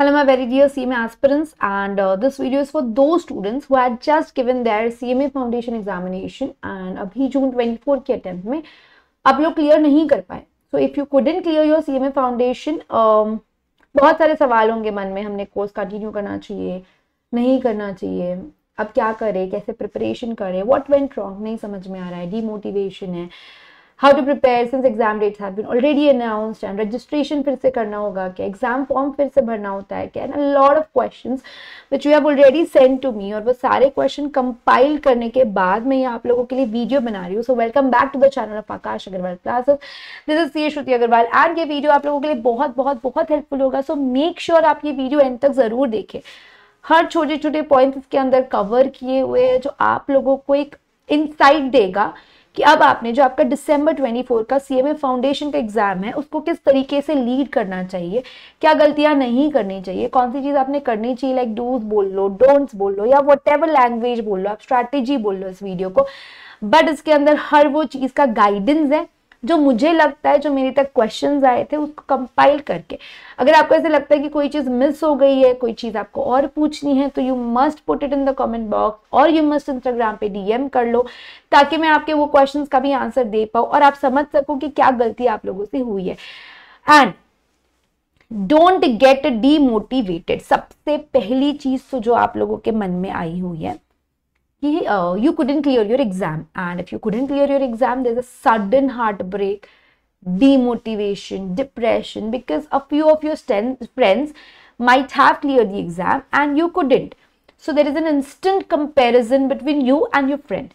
Hello my very dear CMA aspirants and uh, this video is for those students who had just given their CMA foundation examination and अभी जून 24 के attempt में आप लोग clear नहीं कर पाए so if you couldn't clear your CMA foundation बहुत सारे सवाल होंगे मन में हमने कोर्स कंटिन्यू करना चाहिए नहीं करना चाहिए अब क्या करें कैसे प्रिपरेशन करें व्हाट वेंट रॉन्ग नहीं समझ में आ रहा है डीमोटिवेशन है how to prepare since exam dates have been already announced and registration फिर से करना होगा क्या एग्जाम फॉर्म फिर से भरना होता है क्या and lot of question which you have already send to me और वो सारे क्वेश्चन कंपाइल करने के बाद मैं ये आप लोगों के लिए वीडियो बना रही हूँ so welcome back to the channel of Aakash Agarwal classes this is C Shruti Agarwal and ये वीडियो आप लोगों के लिए बहुत बहुत बहुत हेल्पफुल होगा सो मेक श्योर आप ये वीडियो एंड तक ज़रूर देखें हर छोटे छोटे पॉइंट्स इसके अंदर कवर किए हुए हैं जो आप लोगों को एक इंसाइट देगा कि अब आपने जो आपका दिसंबर 24 का सीएमए फाउंडेशन का एग्जाम है उसको किस तरीके से लीड करना चाहिए क्या गलतियां नहीं करनी चाहिए कौन सी चीज़ आपने करनी चाहिए लाइक डूज बोल लो डोंट्स बोल लो या वट लैंग्वेज बोल लो आप स्ट्रैटेजी बोल लो इस वीडियो को बट इसके अंदर हर वो चीज़ का गाइडेंस है जो मुझे लगता है जो मेरे तक क्वेश्चन आए थे उसको कंपाइल करके अगर आपको ऐसे लगता है कि कोई चीज़ मिस हो गई है कोई चीज़ आपको और पूछनी है तो you must put it in the comment box और यू मस्ट इंस्टाग्राम पे डीएम कर लो ताकि मैं आपके वो क्वेश्चन का भी आंसर दे पाऊँ और आप समझ सको कि क्या गलती आप लोगों से हुई है एंड डोंट गेट डीमोटिवेटेड सबसे पहली चीज तो जो आप लोगों के मन में आई हुई है he, uh, you couldn't clear your exam. And if you couldn't clear your exam, there's a sudden heartbreak, demotivation, depression, because a few of your friends might have cleared the exam and you couldn't. So there is an instant comparison between you and your friend.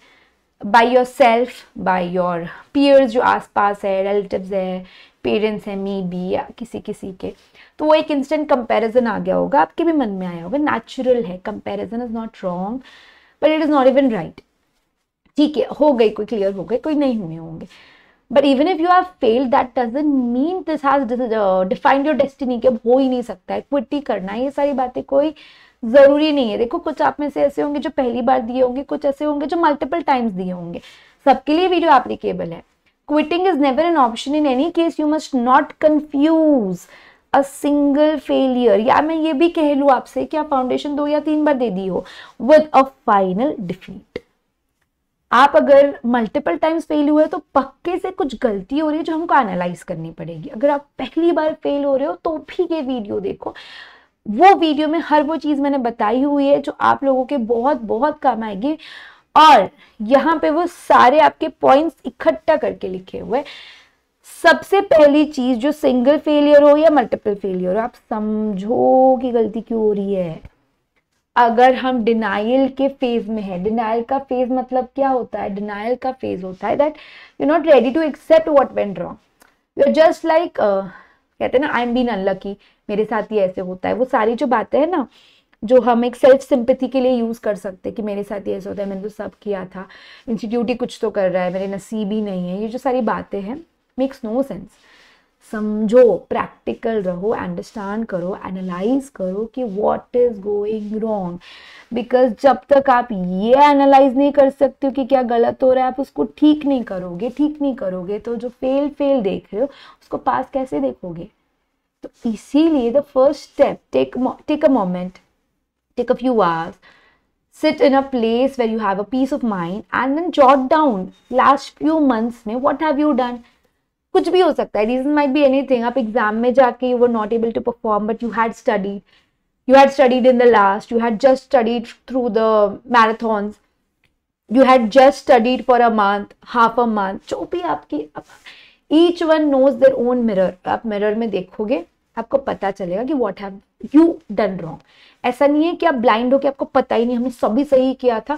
By yourself, by your peers you are पास है relatives है parents हैं may be या किसी किसी के तो वो एक इंस्टेंट कंपैरिजन आ गया होगा आपके भी मन में आया होगा नेचुरल है comparison is not wrong but it is not even right ठीक है हो गई कोई क्लियर हो गए कोई नहीं हुए होंगे but even if you have failed that doesn't mean this has defined your destiny कि अब हो ही नहीं सकता है क्विट ही करना है ये सारी बातें कोई ज़रूरी नहीं है देखो कुछ आप में से ऐसे होंगे जो पहली बार दिए होंगे कुछ ऐसे होंगे जो मल्टीपल टाइम्स दिए होंगे सबके लिए वीडियो एप्लीकेबल है quitting is never an option in any case you must not confuse a single failure या मैं ये भी कह लूँ आपसे कि आप फाउंडेशन दो या तीन बार दे दी हो विद अ फाइनल डिफीट आप अगर मल्टीपल टाइम्स फेल हुए तो पक्के से कुछ गलती हो रही है जो हमको एनालाइज करनी पड़ेगी अगर आप पहली बार फेल हो रहे हो तो भी ये वीडियो देखो वो वीडियो में हर वो चीज़ मैंने बताई हुई है जो आप लोगों के बहुत बहुत काम आएगी और यहाँ पे वो सारे आपके पॉइंट्स इकट्ठा करके लिखे हुए सबसे पहली चीज जो सिंगल फेलियर हो या मल्टीपल फेलियर हो आप समझो कि गलती क्यों हो रही है अगर हम डिनाइल के फेज में है डिनाइल का फेज मतलब क्या होता है डिनाइल का फेज होता है that you not ready to accept what went wrong you are just like कहते हैं ना आई एम बीन अनलकी मेरे साथ ही ऐसे होता है वो सारी जो बातें हैं ना जो हम एक सेल्फ सिंपथी के लिए यूज़ कर सकते हैं कि मेरे साथ ही ऐसा होता है मैंने तो सब किया था इंस्टीट्यूट ही कुछ तो कर रहा है मेरे नसीब ही नहीं है ये जो सारी बातें हैं मेक्स नो सेंस समझो प्रैक्टिकल रहो अंडरस्टैंड करो एनालाइज करो कि what is going wrong because जब तक आप ये एनालाइज नहीं कर सकते हो कि क्या गलत हो रहा है आप उसको ठीक नहीं करोगे ठीक नहीं करोगे तो जो फेल फेल देख रहे हो उसको पास कैसे देखोगे तो इसीलिए the first step take take a moment take a few hours sit in a place where you have a peace of mind and then jot down last few months में what have you done कुछ भी हो सकता है reason might be any आप exam में जाके you were not able to perform but you had studied you had studied in the last you had just studied through the marathons you had just studied for a month half a month जो भी आपकी each one knows their own mirror आप mirror में देखोगे आपको पता चलेगा कि what have you done wrong ऐसा नहीं है कि आप ब्लाइंड हो कि आपको पता ही नहीं हमने सभी सही किया था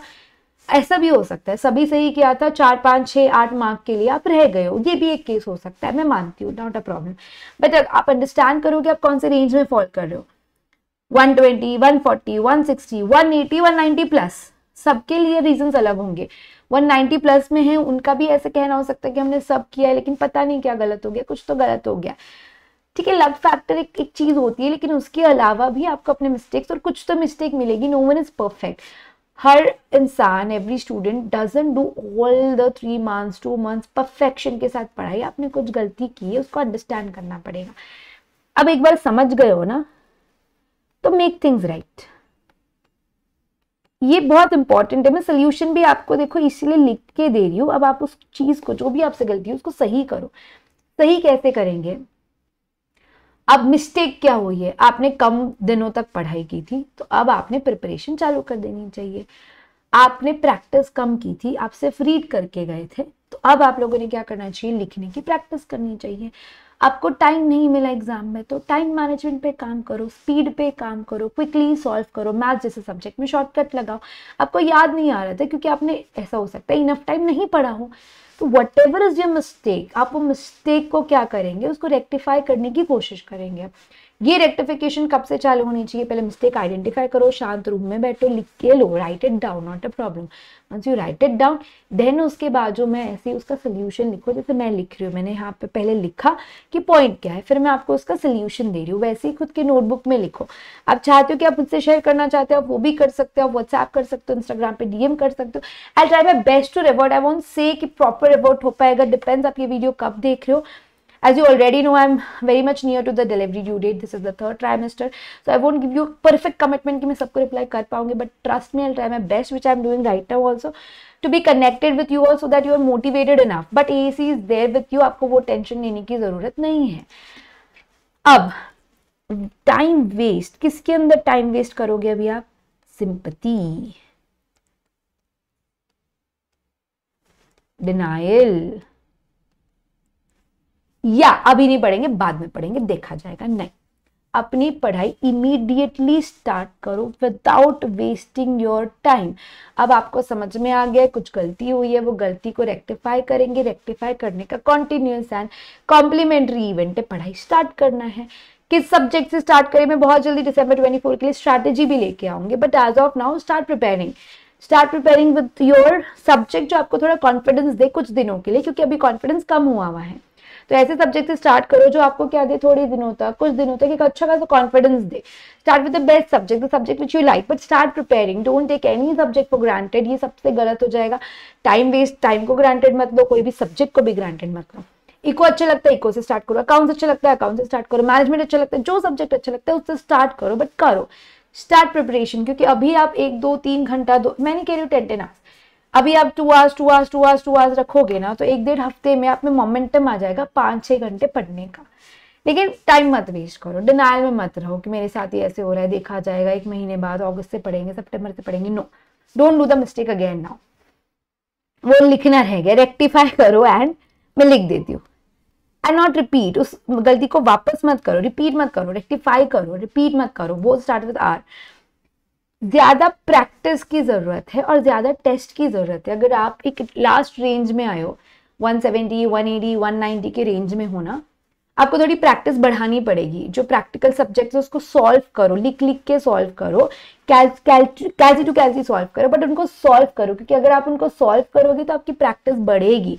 ऐसा भी हो सकता है सभी सही किया था चार पाँच छः आठ मार्क के लिए आप रह गए हो ये भी एक केस हो सकता है मैं मानती हूँ नॉट अ प्रॉब्लम बट आप अंडरस्टैंड करोगे आप कौन से रेंज में फॉल कर रहे हो 120, 140, 160, 180, 190 प्लस सबके लिए रीजन अलग होंगे 190 प्लस में है उनका भी ऐसे कहना हो सकता है कि हमने सब किया है लेकिन पता नहीं क्या गलत हो गया कुछ तो गलत हो गया ठीक है लक फैक्टर एक, एक चीज होती है लेकिन उसके अलावा भी आपको अपने मिस्टेक्स और कुछ तो मिस्टेक मिलेगी नो वन इज परफेक्ट हर इंसान every student doesn't do all the three months two months perfection के साथ पढ़ाई आपने कुछ गलती की है उसको अंडरस्टैंड करना पड़ेगा अब एक बार समझ गए हो ना तो मेक थिंग्स राइट ये बहुत इंपॉर्टेंट है मैं सोल्यूशन भी आपको देखो इसीलिए लिख के दे रही हूँ अब आप उस चीज़ को जो भी आपसे गलती है उसको सही करो सही कैसे करेंगे अब मिस्टेक क्या हुई है आपने कम दिनों तक पढ़ाई की थी तो अब आपने प्रिपरेशन चालू कर देनी चाहिए आपने प्रैक्टिस कम की थी आप सिर्फ रीड करके गए थे तो अब आप लोगों ने क्या करना चाहिए लिखने की प्रैक्टिस करनी चाहिए आपको टाइम नहीं मिला एग्जाम में तो टाइम मैनेजमेंट पे काम करो स्पीड पे काम करो क्विकली सॉल्व करो मैथ जैसे सब्जेक्ट में शॉर्टकट लगाओ आपको याद नहीं आ रहा था क्योंकि आपने ऐसा हो सकता है इनफ टाइम नहीं पढ़ा हो तो whatever is your mistake आप वो मिस्टेक को क्या करेंगे उसको रेक्टिफाई करने की कोशिश करेंगे ये रेक्टिफिकेशन कब से चालू होनी चाहिए पहले मिस्टेक आइडेंटिफाई करो शांत रूम में बैठो लिख के लो write it down not a problem once you write it down then उसके जो मैं ऐसे उसका सोल्यूशन लिखो जैसे मैं लिख रही हूँ मैंने यहाँ पे पहले लिखा कि पॉइंट क्या है फिर मैं आपको उसका सोल्यूशन दे रही हूँ वैसे ही खुद के नोटबुक में लिखो आप चाहते हो कि आप मुझसे शेयर करना चाहते हो आप वो भी कर सकते हो आप व्हाट्सएप कर सकते हो इंस्टाग्राम पे डीएम कर सकते हो I try my best to reward I want say कि प्रॉपर रिवॉर्ड हो पाएगा डिपेंड्स आप ये वीडियो कब देख रहे हो as you already know i'm very much near to the delivery due date this is the third trimester so i won't give you perfect commitment ki main sabko reply kar paungi but trust me i'll try my best which i'm doing right now also to be connected with you all so that you are motivated enough but ac is there with you aapko wo tension lene ki zarurat nahi hai ab time waste किसके अंदर time waste करोगे अभी आप sympathy denial या अभी नहीं पढ़ेंगे बाद में पढ़ेंगे देखा जाएगा नहीं अपनी पढ़ाई इमीडिएटली स्टार्ट करो विदाउट वेस्टिंग योर टाइम अब आपको समझ में आ गया कुछ गलती हुई है वो गलती को रेक्टिफाई करेंगे रेक्टिफाई करने का कॉन्टिन्यूस एंड कॉम्प्लीमेंट्री इवेंट पढ़ाई स्टार्ट करना है किस सब्जेक्ट से स्टार्ट करें मैं बहुत जल्दी ट्वेंटी फोर के लिए स्ट्रैटेजी भी लेके आऊंगी but as of now start preparing start preparing with your subject जो आपको थोड़ा कॉन्फिडेंस दे कुछ दिनों के लिए क्योंकि अभी कॉन्फिडेंस कम हुआ हुआ है तो ऐसे सब्जेक्ट से स्टार्ट करो जो आपको क्या दे थोड़े दिनों तक कुछ दिनों तक एक अच्छा खासा कॉन्फिडेंस दे start with the best subject the subject which you like but start preparing don't take any subject for granted ये सबसे गलत हो जाएगा टाइम वेस्ट टाइम को ग्रांटेड मत लो कोई भी सब्जेक्ट को भी ग्रांटेड मत लो इको अच्छा लगता है इको से स्टार्ट करो अकाउंट अच्छा लगता है अकाउंट से स्टार्ट करो मैनेजमेंट अच्छा लगता है जो सब्जेक्ट अच्छा लगता है उससे स्टार्ट करो बट करो स्टार्ट प्रिपरेशन क्योंकि अभी आप एक दो तीन घंटा दो मैंने कह रही हूँ टेन टेन आवर्स अभी आप two hours two hours two hours two hours रखोगे ना तो एक डेढ़ हफ्ते में आप में मोमेंटम आ जाएगा पाँच छः घंटे पढ़ने का लेकिन टाइम मत वेस्ट करो डिनाइल में मत रहो कि मेरे साथ ही ऐसे हो रहा है देखा जाएगा एक महीने बाद अगस्त से पढ़ेंगे सेप्टेम्बर से पढ़ेंगे no don't do the mistake again now वो लिखना रह गया रेक्टिफाई करो एंड मैं लिख देती हूँ एंड नॉट रिपीट उस गलती को वापस मत करो रिपीट मत करो रेक्टिफाई करो रिपीट मत करो वो स्टार्ट विद आर ज़्यादा प्रैक्टिस की ज़रूरत है और ज़्यादा टेस्ट की ज़रूरत है अगर आप एक लास्ट रेंज में आए हो 170, 180, 190 के रेंज में होना आपको थोड़ी प्रैक्टिस बढ़ानी पड़ेगी जो प्रैक्टिकल सब्जेक्ट है उसको सॉल्व करो लिख लिख के सॉल्व करो कैल्सी टू कैल्सी सॉल्व करो बट उनको सॉल्व करो क्योंकि अगर आप उनको सॉल्व करोगे तो आपकी प्रैक्टिस बढ़ेगी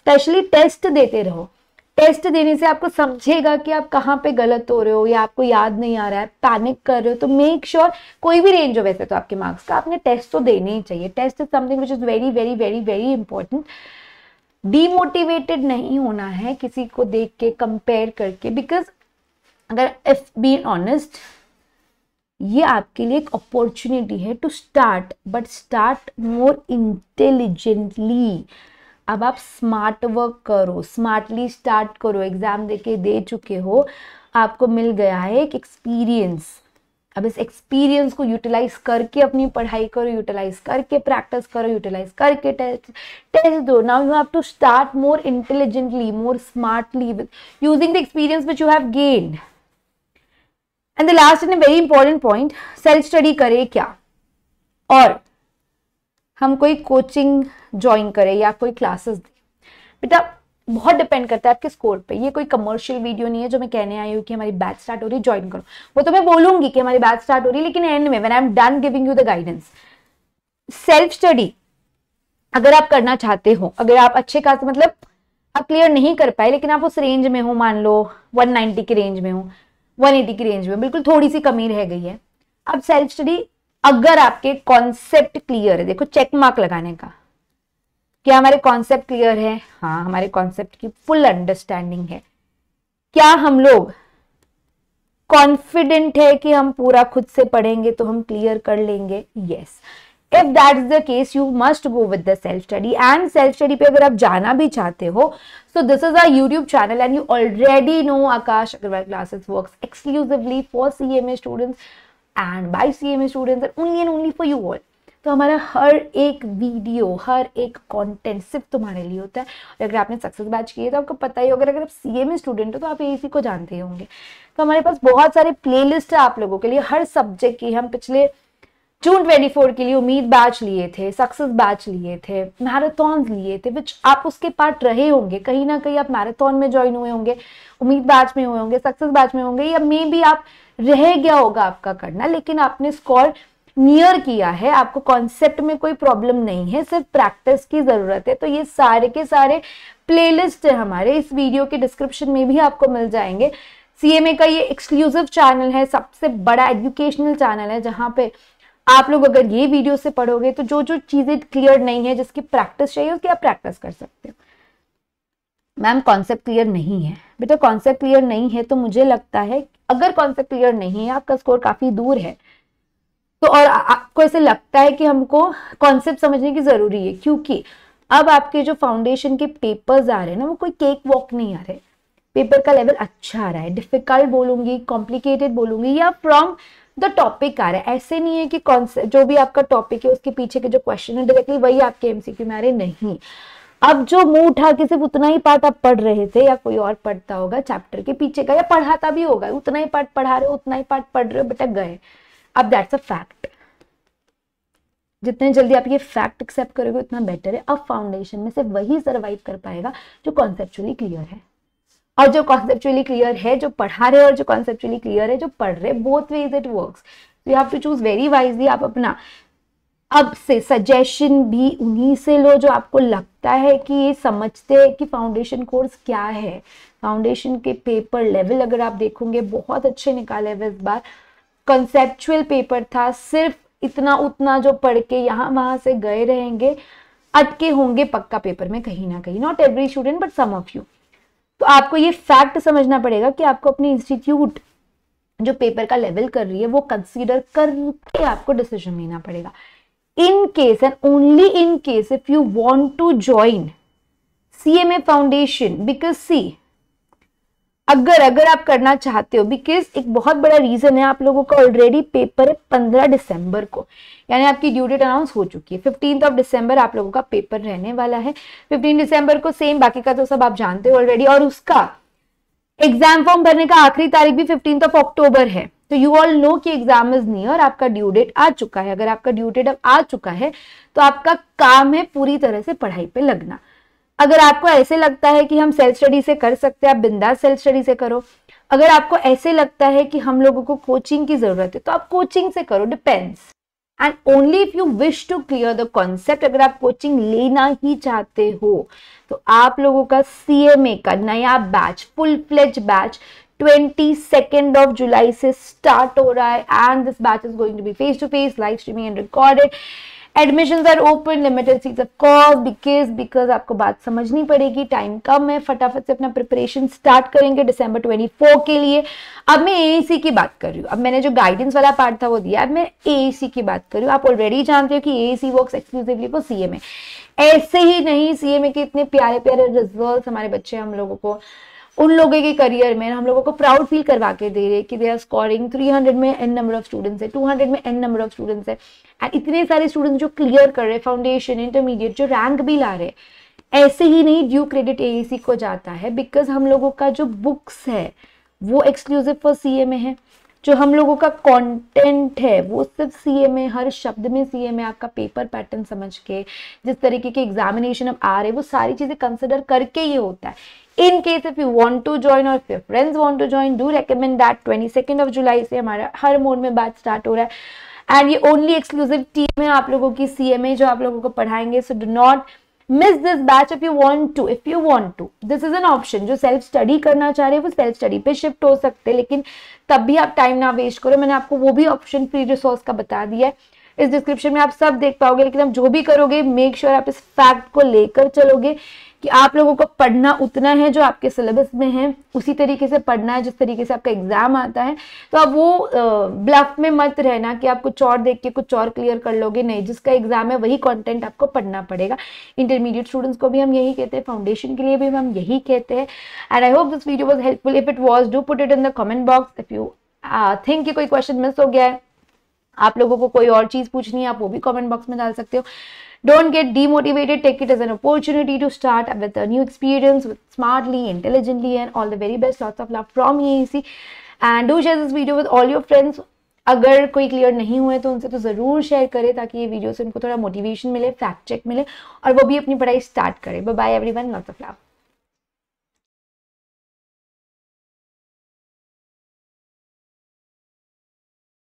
स्पेशली टेस्ट देते रहो टेस्ट देने से आपको समझेगा कि आप कहाँ पे गलत हो रहे हो या आपको याद नहीं आ रहा है पैनिक कर रहे हो तो मेक श्योर sure, कोई भी रेंज हो वैसे तो आपके मार्क्स का आपने टेस्ट तो देने ही चाहिए test is something which is very very very very important demotivated नहीं होना है किसी को देख के कंपेयर करके बिकॉज अगर इफ बीन ऑनेस्ट ये आपके लिए एक अपॉर्चुनिटी है to start but start more intelligently अब आप स्मार्ट वर्क करो स्मार्टली स्टार्ट करो एग्ज़ाम देके दे चुके हो आपको मिल गया है एक एक्सपीरियंस अब इस एक्सपीरियंस को यूटिलाइज करके अपनी पढ़ाई करो यूटिलाइज करके प्रैक्टिस करो यूटिलाइज करके टेस्ट टेस्ट दो now you have to start more intelligently more smartly with using the experience which you have gained and the last and very important point self study करे क्या और हम कोई coaching join करे या कोई क्लासेस दे बेटा बहुत डिपेंड करता है आपके स्कोर पे ये कोई कमर्शियल वीडियो नहीं है जो मैं कहने आई हूँ कि हमारी बैच स्टार्ट हो रही ज्वाइन करो वो तो मैं बोलूंगी कि हमारी बैच स्टार्ट हो रही है लेकिन एंड में when I am done giving you the guidance self study अगर आप करना चाहते हो अगर आप अच्छे खास मतलब आप क्लियर नहीं कर पाए लेकिन आप उस रेंज में हो मान लो नाइनटी की रेंज में हो एटी की रेंज में बिल्कुल थोड़ी सी कमी रह गई है अब सेल्फ स्टडी अगर आपके कॉन्सेप्ट क्लियर है देखो चेक मार्क लगाने का क्या हमारे कॉन्सेप्ट क्लियर है हाँ हमारे कॉन्सेप्ट की फुल अंडरस्टैंडिंग है क्या हम लोग कॉन्फिडेंट है कि हम पूरा खुद से पढ़ेंगे तो हम क्लियर कर लेंगे yes if that is the case you must go with the self study and self study पे अगर आप जाना भी चाहते हो so this is our YouTube channel and you already know Aakash Agarwal classes work exclusively for C M A students and by C M A students only and only for you all तो हमारा हर एक वीडियो हर एक content सिर्फ तुम्हारे लिए होता है और अगर आपने सक्सेस बैच किए तो आपको पता ही होगा अगर आप सी एम स्टूडेंट हो तो आप ए को जानते ही होंगे तो हमारे पास बहुत सारे प्ले है आप लोगों के लिए हर सब्जेक्ट की हम पिछले जून 24 के लिए उम्मीद बैच लिए थे सक्सेस बैच लिए थे मैराथन लिए थे विच आप उसके पार्ट रहे होंगे कहीं ना कहीं आप मैराथन में ज्वाइन हुए होंगे उम्मीद बैच में हुए होंगे सक्सेस बैच में होंगे या मे बी आप रह गया होगा आपका करना लेकिन आपने स्कॉर नियर किया है आपको कॉन्सेप्ट में कोई प्रॉब्लम नहीं है सिर्फ प्रैक्टिस की ज़रूरत है तो ये सारे के सारे प्लेलिस्ट है हमारे इस वीडियो के डिस्क्रिप्शन में भी आपको मिल जाएंगे सीएमए का ये एक्सक्लूसिव चैनल है सबसे बड़ा एजुकेशनल चैनल है जहाँ पे आप लोग अगर ये वीडियो से पढ़ोगे तो जो जो चीज़ें क्लियर नहीं है जिसकी प्रैक्टिस चाहिए उसकी आप प्रैक्टिस कर सकते हो मैम कॉन्सेप्ट क्लियर नहीं है बेटा कॉन्सेप्ट क्लियर नहीं है तो मुझे लगता है अगर कॉन्सेप्ट क्लियर नहीं है आपका स्कोर काफ़ी दूर है तो और आपको ऐसे लगता है कि हमको कॉन्सेप्ट समझने की ज़रूरी है क्योंकि अब आपके जो फाउंडेशन के पेपर्स आ रहे हैं ना वो कोई केक वॉक नहीं आ रहे पेपर का लेवल अच्छा आ रहा है डिफिकल्ट बोलूंगी कॉम्प्लिकेटेड बोलूंगी या फ्रॉम द टॉपिक आ रहा है ऐसे नहीं है कि कॉन्सेप्ट जो भी आपका टॉपिक है उसके पीछे के जो क्वेश्चन है डायरेक्टली वही आपके एमसीक्यू में आ रहे नहीं अब जो मुंह उठा के सिर्फ उतना ही पार्ट आप पढ़ रहे थे या कोई और पढ़ता होगा चैप्टर के पीछे का या पढ़ाता भी होगा उतना ही पार्ट पढ़ा रहे हो उतना ही पार्ट पढ़ रहे हो बेटा गए अब दैट्स अ फैक्ट जितने जल्दी आप ये फैक्ट एक्सेप्ट करोगे उतना बेटर है अब फाउंडेशन में से वही सर्वाइव कर पाएगा जो कॉन्सेप्चुअली क्लियर है और जो कॉन्सेप्चुअली क्लियर है जो पढ़ा रहे और जो कॉन्सेप्चुअली क्लियर है जो पढ़ रहे both ways it work you have to choose very wisely आप अपना अब से सजेशन भी उन्हीं से लो जो आपको लगता है कि ये समझते हैं कि फाउंडेशन कोर्स क्या है फाउंडेशन के पेपर लेवल अगर आप देखोगे बहुत अच्छे निकाले हुए इस बार कंसेप्चुअल पेपर था सिर्फ इतना उतना जो पढ़ के यहाँ वहाँ से गए रहेंगे अटके होंगे पक्का पेपर में कहीं ना कहीं not every student but some of you तो आपको ये फैक्ट समझना पड़ेगा कि आपको अपने इंस्टीट्यूट जो पेपर का लेवल कर रही है वो कंसीडर करके आपको डिसीजन लेना पड़ेगा in case and only in case if you want to join C M A foundation because C अगर अगर आप करना चाहते हो बिकॉज एक बहुत बड़ा रीजन है आप लोगों का ऑलरेडी पेपर है पंद्रह दिसंबर को यानी आपकी ड्यू डेट अनाउंस हो चुकी है फिफ्टींथ ऑफ दिसंबर आप लोगों का पेपर रहने वाला है फिफ्टीन दिसंबर को सेम बाकी का तो सब आप जानते हो ऑलरेडी और उसका एग्जाम फॉर्म भरने का आखिरी तारीख भी फिफ्टींथ ऑफ अक्टूबर है तो यू ऑल नो कि एग्जाम इज नियर आपका ड्यू डेट आ चुका है अगर आपका ड्यू डेट अब आ चुका है तो आपका काम है पूरी तरह से पढ़ाई पे लगना अगर आपको ऐसे लगता है कि हम सेल्फ स्टडी से कर सकते हैं आप बिंदास सेल्फ स्टडी से करो अगर आपको ऐसे लगता है कि हम लोगों को कोचिंग की जरूरत है तो आप कोचिंग से करो depends and only if you wish to clear the concept अगर आप कोचिंग लेना ही चाहते हो तो आप लोगों का सी का नया batch full fledge batch twenty second of July से स्टार्ट हो रहा है and this batch is going to be face to face live streaming and recorded admission are open limited seats of call because because आपको बात समझनी पड़ेगी time कम है फटाफट से अपना प्रिपरेशन स्टार्ट करेंगे ट्वेंटी 24 के लिए अब मैं ए e की बात कर रही हूँ अब मैंने जो गाइडेंस वाला पार्ट था वो दिया अब मैं ए e की बात कर रही हूँ आप ऑलरेडी जानते हो कि A C work exclusively for C ऐसे ही नहीं सी के इतने प्यारे प्यारे रिजल्ट हमारे बच्चे हम लोगों को उन लोगों के करियर में हम लोगों को प्राउड फील करवा के दे रहे कि दे आर स्कोरिंग 300 में एन नंबर ऑफ स्टूडेंट्स है 200 में एन नंबर ऑफ स्टूडेंट्स है एंड इतने सारे स्टूडेंट्स जो क्लियर कर रहे फाउंडेशन इंटरमीडिएट जो रैंक भी ला रहे ऐसे ही नहीं ड्यू क्रेडिट ए को जाता है बिकॉज हम लोगों का जो बुक्स है वो एक्सक्लूसिव फॉर सी में है जो हम लोगों का कंटेंट है वो सिर्फ सी ए हर शब्द में सी ए आपका पेपर पैटर्न समझ के जिस तरीके के एग्जामिनेशन अब आ रहे हैं वो सारी चीज़ें कंसिडर करके ये होता है in case if you want to join और फिर friends friends to join do recommend that twenty second of July से हमारा हर मोड में बात स्टार्ट हो रहा है एंड ये ओनली एक्सक्लूसिव टीम है आप लोगों की सी जो आप लोगों को पढ़ाएंगे so do not miss this batch if you want to if you want to this is an option जो सेल्फ स्टडी करना चाह रहे हैं वो सेल्फ स्टडी पे शिफ्ट हो सकते हैं लेकिन तब भी आप टाइम ना वेस्ट करो मैंने आपको वो भी ऑप्शन फ्री रिसोर्स का बता दिया है इस डिस्क्रिप्शन में आप सब देख पाओगे लेकिन आप जो भी करोगे मेक श्योर sure आप इस फैक्ट को लेकर चलोगे कि आप लोगों को पढ़ना उतना है जो आपके सिलेबस में है उसी तरीके से पढ़ना है जिस तरीके से आपका एग्जाम आता है तो आप वो ब्लफ में मत रहना कि आप कुछ और देख के कुछ और क्लियर कर लोगे नहीं जिसका एग्जाम है वही कॉन्टेंट आपको पढ़ना पड़ेगा इंटरमीडिएट स्टूडेंट्स को भी हम यही कहते हैं फाउंडेशन के लिए भी हम यही कहते हैं and I hope this video was helpful if it was do put it in the comment box if you think कि कोई क्वेश्चन मिस हो गया है आप लोगों को कोई और चीज पूछनी है आप वो भी कॉमेंट बॉक्स में डाल सकते हो don't get demotivated take it as an opportunity to start with new experience with smartly intelligently and all the very best lots of love from ये सी and do share this video with all your friends अगर कोई clear नहीं हुए तो उनसे तो जरूर शेयर करें ताकि ये वीडियो से उनको थोड़ा मोटिवेशन मिले फैक्ट चेक मिले और वो भी अपनी पढ़ाई स्टार्ट करें bye one lots of love